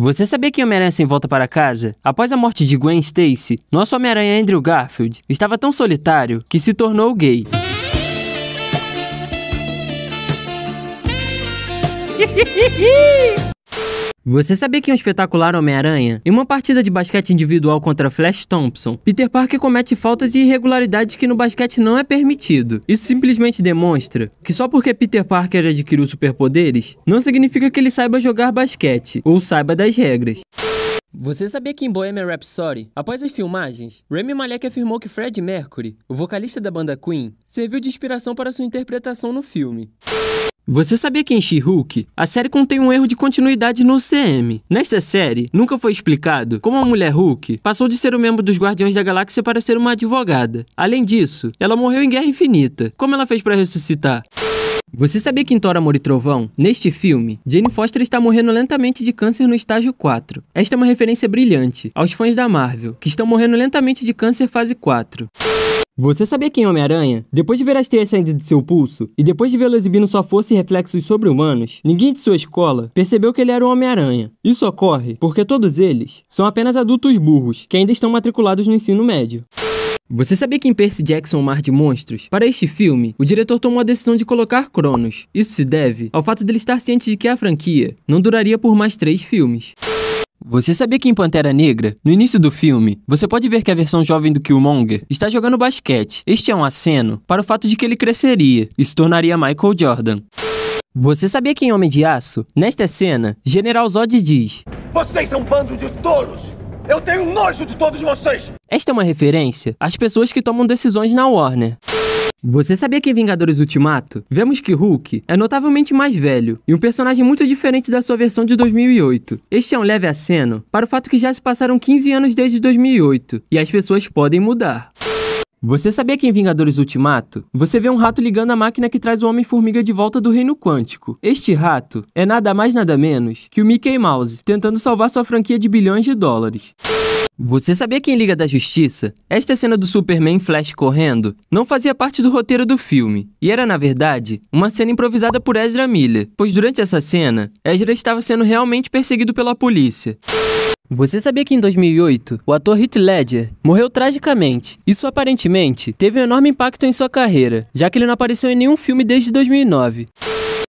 Você sabia que Homem-Aranha Sem Volta para Casa? Após a morte de Gwen Stacy, nosso Homem-Aranha Andrew Garfield estava tão solitário que se tornou gay. Você sabia que em é um espetacular Homem-Aranha? Em uma partida de basquete individual contra Flash Thompson, Peter Parker comete faltas e irregularidades que no basquete não é permitido. Isso simplesmente demonstra que só porque Peter Parker adquiriu superpoderes, não significa que ele saiba jogar basquete ou saiba das regras. Você sabia que em Bohemian Rhapsody, após as filmagens, Remy Malek afirmou que Fred Mercury, o vocalista da banda Queen, serviu de inspiração para sua interpretação no filme. Você sabia que em She-Hulk, a série contém um erro de continuidade no CM. Nesta série, nunca foi explicado como a mulher Hulk passou de ser um membro dos Guardiões da Galáxia para ser uma advogada. Além disso, ela morreu em Guerra Infinita. Como ela fez para ressuscitar? Você sabia que em Thor, Amor e Trovão, neste filme, Jane Foster está morrendo lentamente de câncer no estágio 4. Esta é uma referência brilhante aos fãs da Marvel, que estão morrendo lentamente de câncer fase 4. Você sabia quem é Homem-Aranha? Depois de ver as teias saindo de seu pulso, e depois de vê-lo exibindo sua força e reflexos sobre-humanos, ninguém de sua escola percebeu que ele era o Homem-Aranha. Isso ocorre porque todos eles são apenas adultos burros, que ainda estão matriculados no ensino médio. Você sabia que em Percy Jackson, o Mar de Monstros, para este filme, o diretor tomou a decisão de colocar Cronos. Isso se deve ao fato dele estar ciente de que a franquia não duraria por mais três filmes. Você sabia que em Pantera Negra, no início do filme, você pode ver que a versão jovem do Killmonger está jogando basquete. Este é um aceno para o fato de que ele cresceria e se tornaria Michael Jordan. Você sabia que em Homem de Aço, nesta cena, General Zod diz: Vocês são um bando de tolos! Eu tenho nojo de todos vocês! Esta é uma referência às pessoas que tomam decisões na Warner. Você sabia que em Vingadores Ultimato, vemos que Hulk é notavelmente mais velho e um personagem muito diferente da sua versão de 2008. Este é um leve aceno para o fato que já se passaram 15 anos desde 2008 e as pessoas podem mudar. Você sabia que em Vingadores Ultimato, você vê um rato ligando a máquina que traz o Homem-Formiga de volta do Reino Quântico? Este rato é nada mais nada menos que o Mickey Mouse, tentando salvar sua franquia de bilhões de dólares. Você sabia que em Liga da Justiça, esta cena do Superman Flash correndo não fazia parte do roteiro do filme, e era, na verdade, uma cena improvisada por Ezra Miller, pois durante essa cena, Ezra estava sendo realmente perseguido pela polícia. Você sabia que em 2008, o ator Heath Ledger morreu tragicamente? Isso aparentemente teve um enorme impacto em sua carreira, já que ele não apareceu em nenhum filme desde 2009.